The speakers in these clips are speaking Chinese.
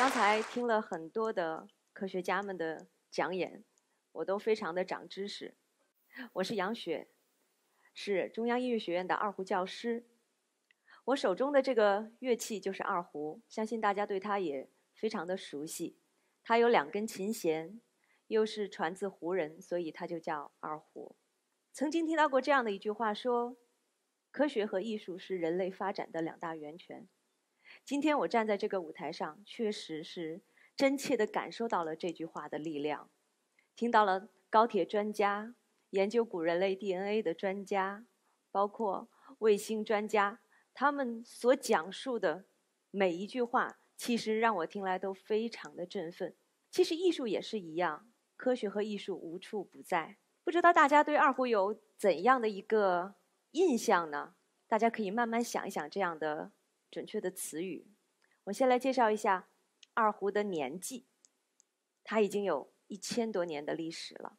刚才听了很多的科学家们的讲演，我都非常的长知识。我是杨雪，是中央音乐学院的二胡教师。我手中的这个乐器就是二胡，相信大家对它也非常的熟悉。它有两根琴弦，又是传自胡人，所以它就叫二胡。曾经听到过这样的一句话说，科学和艺术是人类发展的两大源泉。今天我站在这个舞台上，确实是真切地感受到了这句话的力量，听到了高铁专家、研究古人类 DNA 的专家，包括卫星专家，他们所讲述的每一句话，其实让我听来都非常的振奋。其实艺术也是一样，科学和艺术无处不在。不知道大家对二胡有怎样的一个印象呢？大家可以慢慢想一想这样的。准确的词语，我先来介绍一下二胡的年纪，它已经有一千多年的历史了。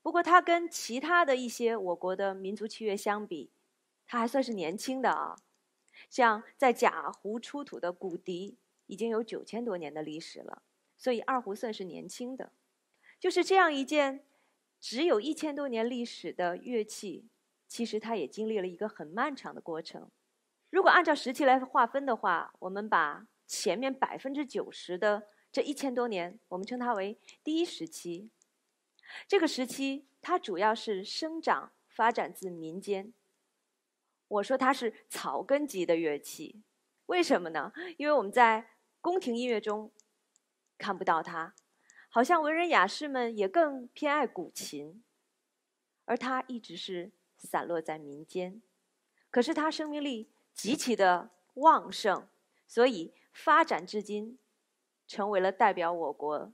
不过它跟其他的一些我国的民族器乐相比，它还算是年轻的啊。像在贾湖出土的骨笛，已经有九千多年的历史了，所以二胡算是年轻的。就是这样一件只有一千多年历史的乐器，其实它也经历了一个很漫长的过程。如果按照时期来划分的话，我们把前面百分之九十的这一千多年，我们称它为第一时期。这个时期它主要是生长发展自民间。我说它是草根级的乐器，为什么呢？因为我们在宫廷音乐中看不到它，好像文人雅士们也更偏爱古琴，而它一直是散落在民间。可是它生命力。极其的旺盛，所以发展至今，成为了代表我国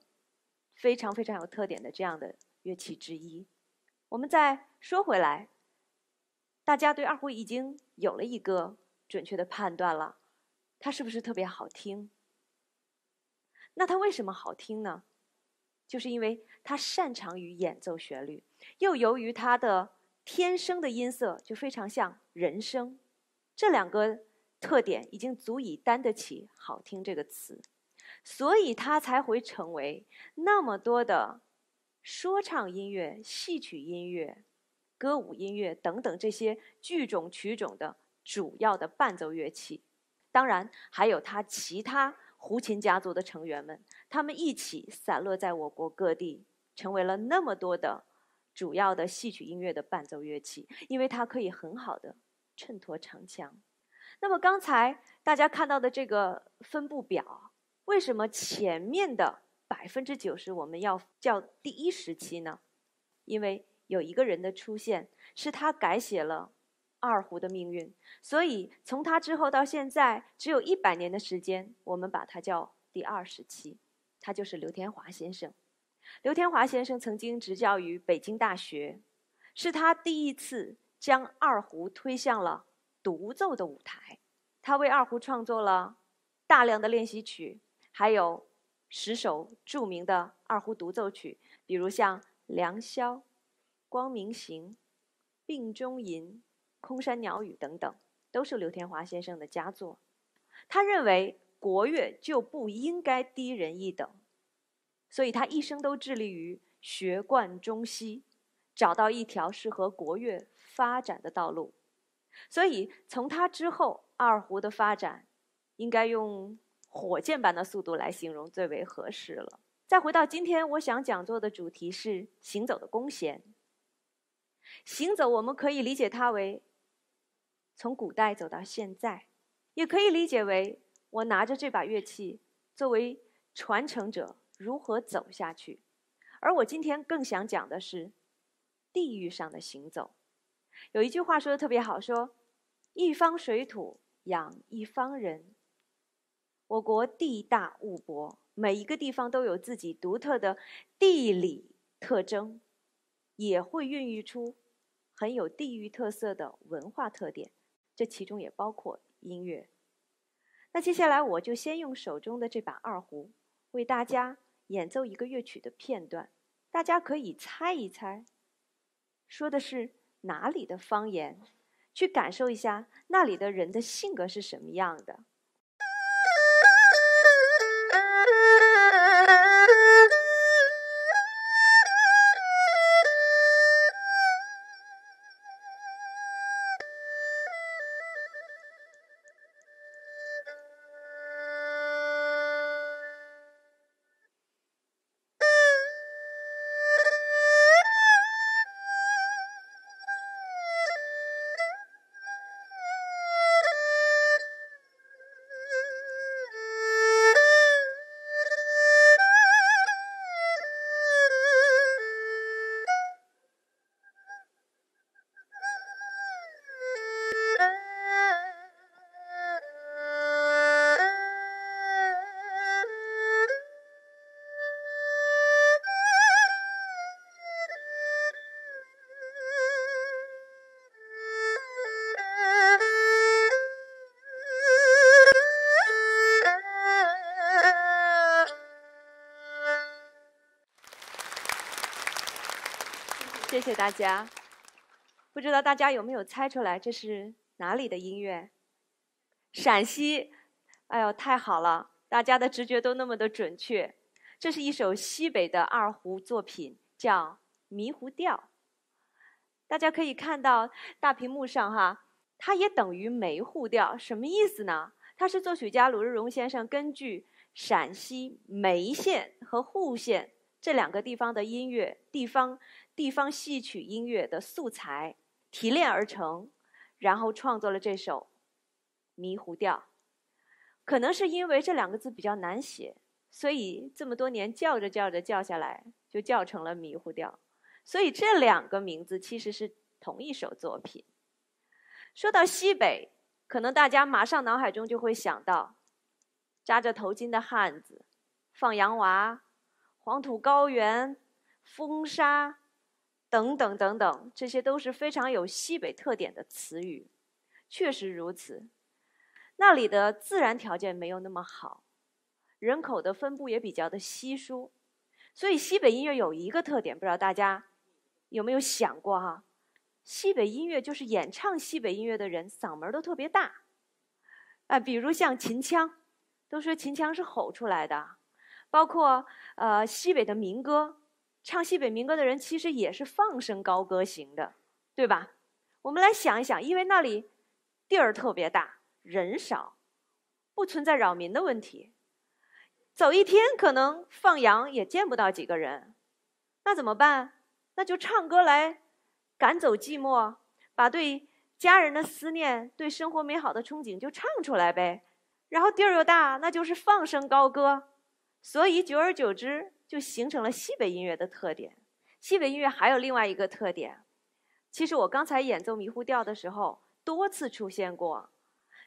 非常非常有特点的这样的乐器之一。我们再说回来，大家对二胡已经有了一个准确的判断了，它是不是特别好听？那它为什么好听呢？就是因为它擅长于演奏旋律，又由于它的天生的音色就非常像人声。这两个特点已经足以担得起“好听”这个词，所以它才会成为那么多的说唱音乐、戏曲音乐、歌舞音乐等等这些剧种曲种的主要的伴奏乐器。当然，还有它其他胡琴家族的成员们，他们一起散落在我国各地，成为了那么多的主要的戏曲音乐的伴奏乐器，因为它可以很好的。衬托长枪。那么刚才大家看到的这个分布表，为什么前面的百分之九十我们要叫第一时期呢？因为有一个人的出现，是他改写了二胡的命运。所以从他之后到现在，只有一百年的时间，我们把他叫第二时期。他就是刘天华先生。刘天华先生曾经执教于北京大学，是他第一次。将二胡推向了独奏的舞台。他为二胡创作了大量的练习曲，还有十首著名的二胡独奏曲，比如像《良宵》《光明行》《病中吟》《空山鸟语》等等，都是刘天华先生的佳作。他认为国乐就不应该低人一等，所以他一生都致力于学贯中西，找到一条适合国乐。发展的道路，所以从他之后，二胡的发展应该用火箭般的速度来形容最为合适了。再回到今天，我想讲座的主题是“行走的弓弦”。行走，我们可以理解它为从古代走到现在，也可以理解为我拿着这把乐器作为传承者如何走下去。而我今天更想讲的是地域上的行走。有一句话说的特别好，说：“一方水土养一方人。”我国地大物博，每一个地方都有自己独特的地理特征，也会孕育出很有地域特色的文化特点。这其中也包括音乐。那接下来我就先用手中的这把二胡，为大家演奏一个乐曲的片段。大家可以猜一猜，说的是？哪里的方言，去感受一下那里的人的性格是什么样的。谢谢大家。不知道大家有没有猜出来，这是哪里的音乐？陕西。哎呦，太好了！大家的直觉都那么的准确。这是一首西北的二胡作品，叫《迷糊调》。大家可以看到大屏幕上哈，它也等于梅户调，什么意思呢？它是作曲家鲁日荣先生根据陕西眉县和户县这两个地方的音乐地方。地方戏曲音乐的素材提炼而成，然后创作了这首《迷糊调》。可能是因为这两个字比较难写，所以这么多年叫着叫着叫下来，就叫成了《迷糊调》。所以这两个名字其实是同一首作品。说到西北，可能大家马上脑海中就会想到扎着头巾的汉子、放羊娃、黄土高原、风沙。等等等等，这些都是非常有西北特点的词语，确实如此。那里的自然条件没有那么好，人口的分布也比较的稀疏，所以西北音乐有一个特点，不知道大家有没有想过哈？西北音乐就是演唱西北音乐的人嗓门都特别大，啊，比如像秦腔，都说秦腔是吼出来的，包括呃西北的民歌。唱西北民歌的人其实也是放声高歌型的，对吧？我们来想一想，因为那里地儿特别大，人少，不存在扰民的问题。走一天可能放羊也见不到几个人，那怎么办？那就唱歌来赶走寂寞，把对家人的思念、对生活美好的憧憬就唱出来呗。然后地儿又大，那就是放声高歌。所以久而久之。就形成了西北音乐的特点。西北音乐还有另外一个特点，其实我刚才演奏迷糊调的时候多次出现过，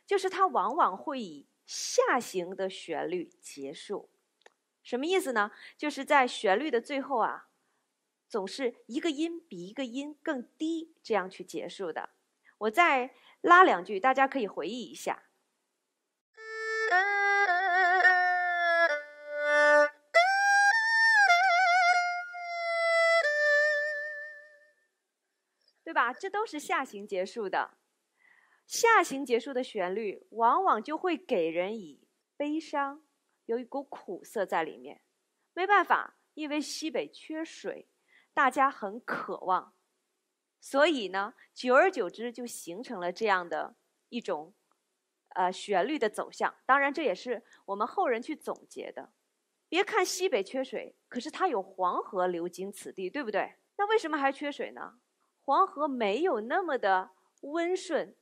就是它往往会以下行的旋律结束。什么意思呢？就是在旋律的最后啊，总是一个音比一个音更低，这样去结束的。我再拉两句，大家可以回忆一下。对吧？这都是下行结束的，下行结束的旋律往往就会给人以悲伤，有一股苦涩在里面。没办法，因为西北缺水，大家很渴望，所以呢，久而久之就形成了这样的一种呃旋律的走向。当然，这也是我们后人去总结的。别看西北缺水，可是它有黄河流经此地，对不对？那为什么还缺水呢？黄河没有那么的温顺，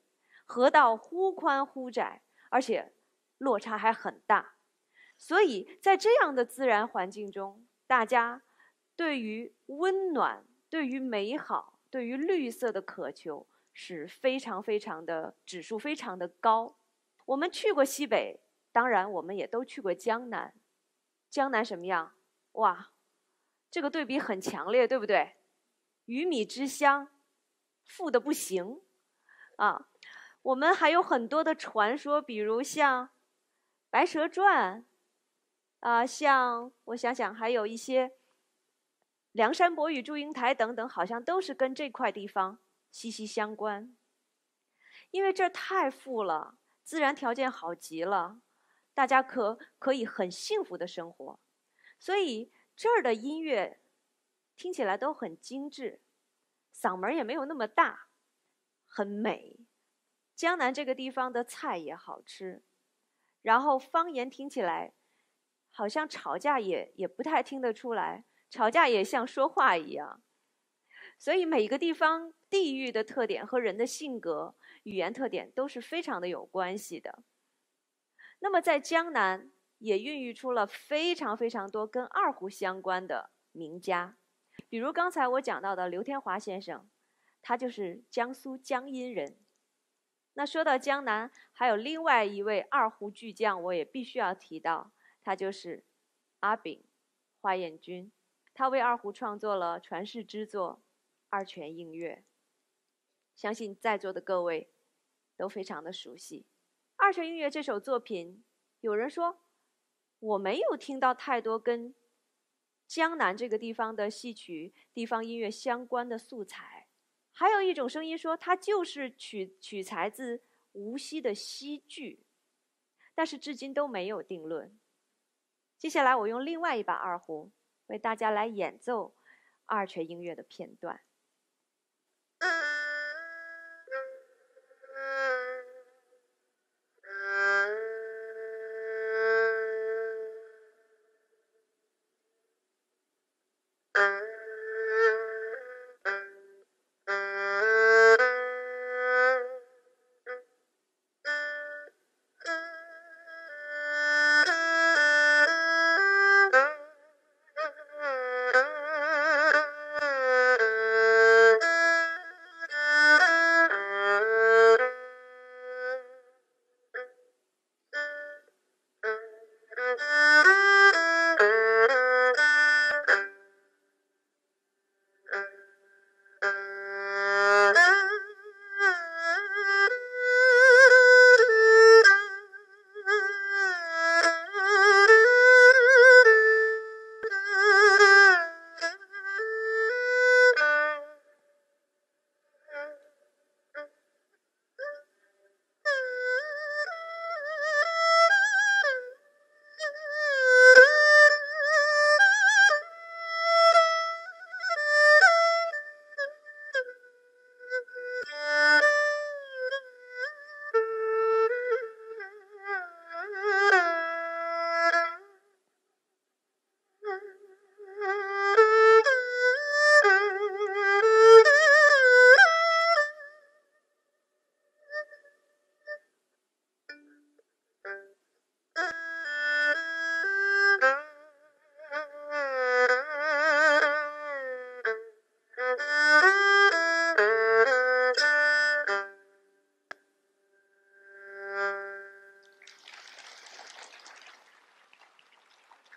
河道忽宽忽窄，而且落差还很大，所以在这样的自然环境中，大家对于温暖、对于美好、对于绿色的渴求是非常非常的指数非常的高。我们去过西北，当然我们也都去过江南。江南什么样？哇，这个对比很强烈，对不对？鱼米之乡，富的不行，啊，我们还有很多的传说，比如像《白蛇传》，啊，像我想想，还有一些《梁山伯与祝英台》等等，好像都是跟这块地方息息相关，因为这儿太富了，自然条件好极了，大家可可以很幸福的生活，所以这儿的音乐。听起来都很精致，嗓门也没有那么大，很美。江南这个地方的菜也好吃，然后方言听起来，好像吵架也也不太听得出来，吵架也像说话一样。所以，每个地方地域的特点和人的性格、语言特点都是非常的有关系的。那么，在江南也孕育出了非常非常多跟二胡相关的名家。比如刚才我讲到的刘天华先生，他就是江苏江阴人。那说到江南，还有另外一位二胡巨匠，我也必须要提到，他就是阿炳，花彦君。他为二胡创作了传世之作《二泉映月》。相信在座的各位都非常的熟悉《二泉映月》这首作品。有人说，我没有听到太多跟。江南这个地方的戏曲、地方音乐相关的素材，还有一种声音说它就是取取材自无锡的锡剧，但是至今都没有定论。接下来我用另外一把二胡，为大家来演奏二泉音乐的片段。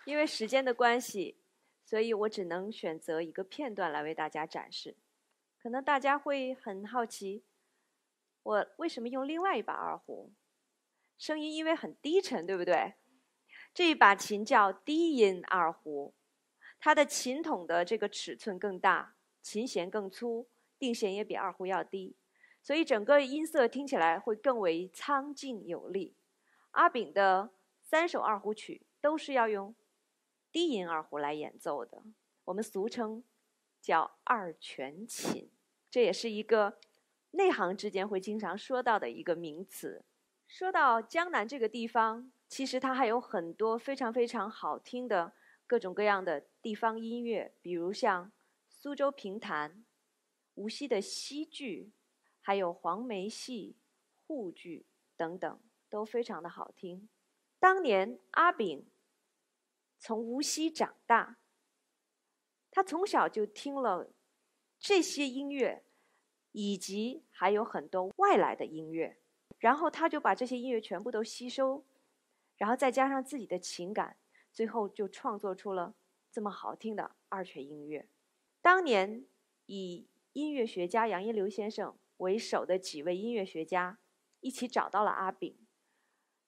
因为时间的关系，所以我只能选择一个片段来为大家展示。可能大家会很好奇，我为什么用另外一把二胡？声音因为很低沉，对不对？这一把琴叫低音二胡，它的琴筒的这个尺寸更大，琴弦更粗，定弦也比二胡要低，所以整个音色听起来会更为苍劲有力。阿炳的三首二胡曲都是要用。低音二胡来演奏的，我们俗称叫二全琴，这也是一个内行之间会经常说到的一个名词。说到江南这个地方，其实它还有很多非常非常好听的各种各样的地方音乐，比如像苏州评弹、无锡的锡剧，还有黄梅戏、沪剧等等，都非常的好听。当年阿炳。从无锡长大，他从小就听了这些音乐，以及还有很多外来的音乐，然后他就把这些音乐全部都吸收，然后再加上自己的情感，最后就创作出了这么好听的二泉音乐。当年以音乐学家杨一流先生为首的几位音乐学家一起找到了阿炳，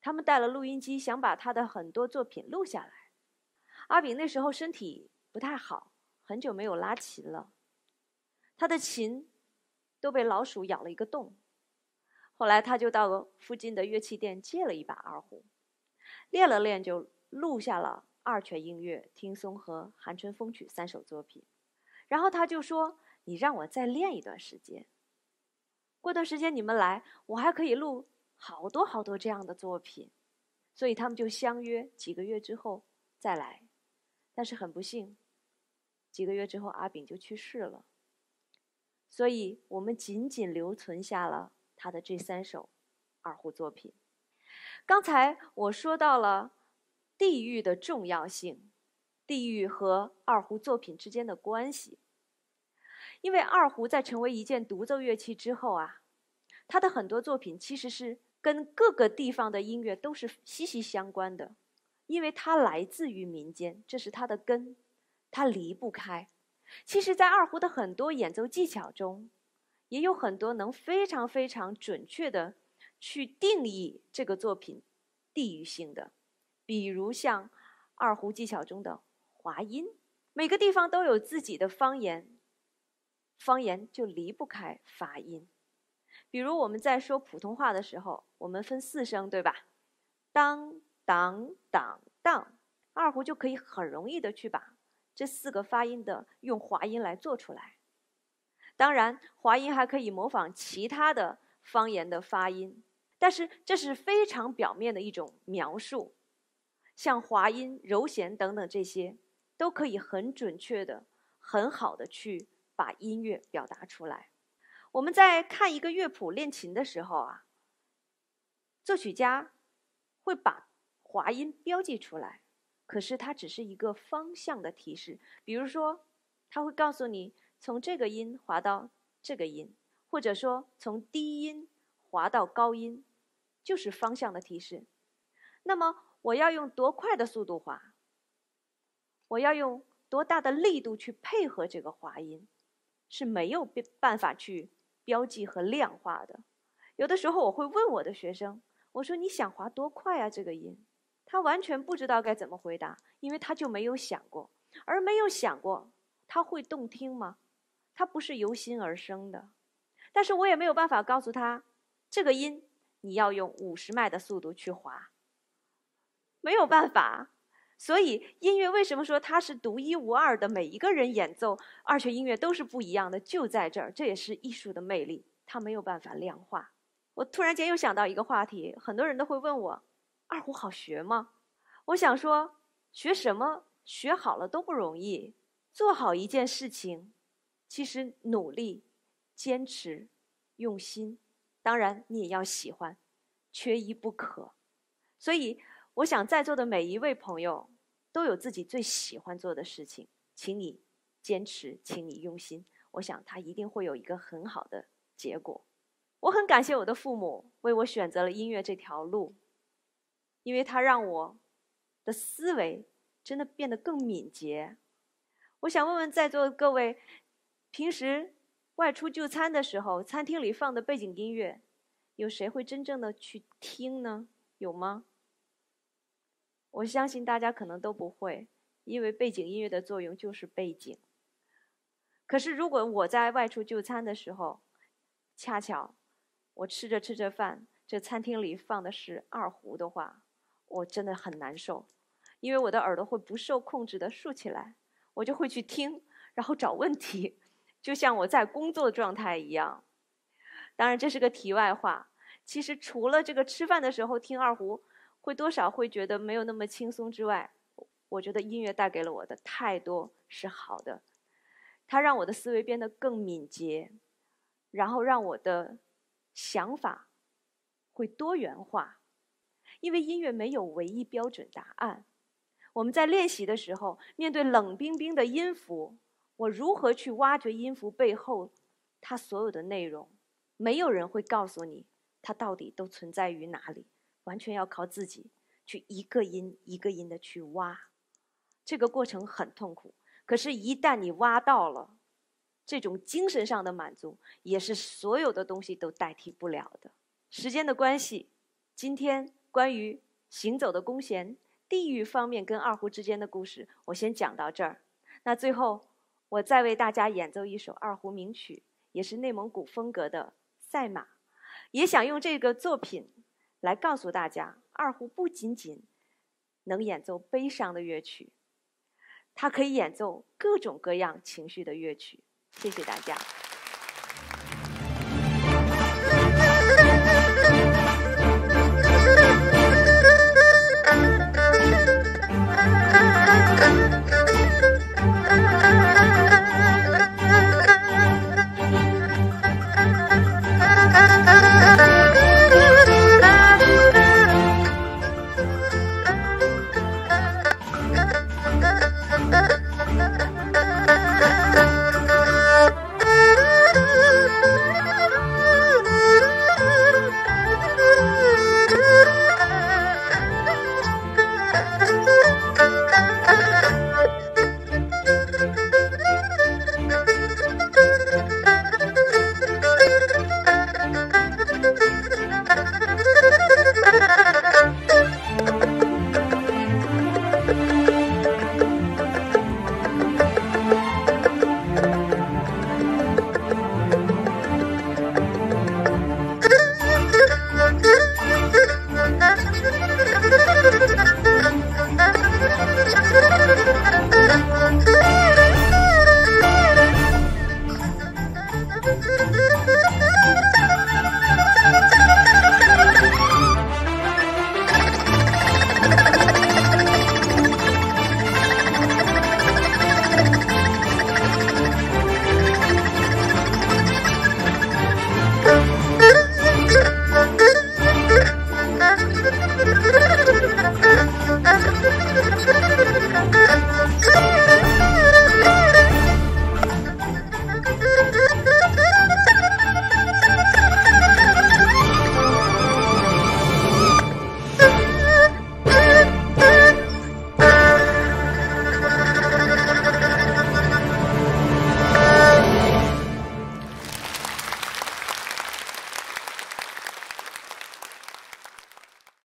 他们带了录音机，想把他的很多作品录下来。阿炳那时候身体不太好，很久没有拉琴了。他的琴都被老鼠咬了一个洞，后来他就到附近的乐器店借了一把二胡，练了练就录下了《二泉映月》《听松》和《寒春风曲》三首作品。然后他就说：“你让我再练一段时间，过段时间你们来，我还可以录好多好多这样的作品。”所以他们就相约几个月之后再来。但是很不幸，几个月之后阿炳就去世了。所以我们仅仅留存下了他的这三首二胡作品。刚才我说到了地域的重要性，地域和二胡作品之间的关系。因为二胡在成为一件独奏乐器之后啊，它的很多作品其实是跟各个地方的音乐都是息息相关的。因为它来自于民间，这是它的根，它离不开。其实，在二胡的很多演奏技巧中，也有很多能非常非常准确的去定义这个作品地域性的，比如像二胡技巧中的滑音，每个地方都有自己的方言，方言就离不开发音。比如我们在说普通话的时候，我们分四声，对吧？当。当当当，二胡就可以很容易的去把这四个发音的用滑音来做出来。当然，滑音还可以模仿其他的方言的发音，但是这是非常表面的一种描述。像滑音、揉弦等等这些，都可以很准确的、很好的去把音乐表达出来。我们在看一个乐谱练琴的时候啊，作曲家会把滑音标记出来，可是它只是一个方向的提示。比如说，它会告诉你从这个音滑到这个音，或者说从低音滑到高音，就是方向的提示。那么我要用多快的速度滑？我要用多大的力度去配合这个滑音？是没有办办法去标记和量化的。有的时候我会问我的学生：“我说你想滑多快啊？这个音。”他完全不知道该怎么回答，因为他就没有想过，而没有想过他会动听吗？他不是由心而生的，但是我也没有办法告诉他，这个音你要用五十迈的速度去滑，没有办法，所以音乐为什么说它是独一无二的？每一个人演奏二泉音乐都是不一样的，就在这儿，这也是艺术的魅力，它没有办法量化。我突然间又想到一个话题，很多人都会问我。二胡好学吗？我想说，学什么学好了都不容易。做好一件事情，其实努力、坚持、用心，当然你也要喜欢，缺一不可。所以，我想在座的每一位朋友都有自己最喜欢做的事情，请你坚持，请你用心，我想他一定会有一个很好的结果。我很感谢我的父母为我选择了音乐这条路。因为它让我，的思维真的变得更敏捷。我想问问在座的各位，平时外出就餐的时候，餐厅里放的背景音乐，有谁会真正的去听呢？有吗？我相信大家可能都不会，因为背景音乐的作用就是背景。可是如果我在外出就餐的时候，恰巧我吃着吃着饭，这餐厅里放的是二胡的话。我真的很难受，因为我的耳朵会不受控制的竖起来，我就会去听，然后找问题，就像我在工作状态一样。当然这是个题外话。其实除了这个吃饭的时候听二胡，会多少会觉得没有那么轻松之外，我觉得音乐带给了我的太多是好的，它让我的思维变得更敏捷，然后让我的想法会多元化。因为音乐没有唯一标准答案，我们在练习的时候，面对冷冰冰的音符，我如何去挖掘音符背后它所有的内容？没有人会告诉你它到底都存在于哪里，完全要靠自己去一个音一个音的去挖。这个过程很痛苦，可是，一旦你挖到了，这种精神上的满足也是所有的东西都代替不了的。时间的关系，今天。关于行走的弓弦、地域方面跟二胡之间的故事，我先讲到这儿。那最后，我再为大家演奏一首二胡名曲，也是内蒙古风格的《赛马》，也想用这个作品来告诉大家，二胡不仅仅能演奏悲伤的乐曲，它可以演奏各种各样情绪的乐曲。谢谢大家。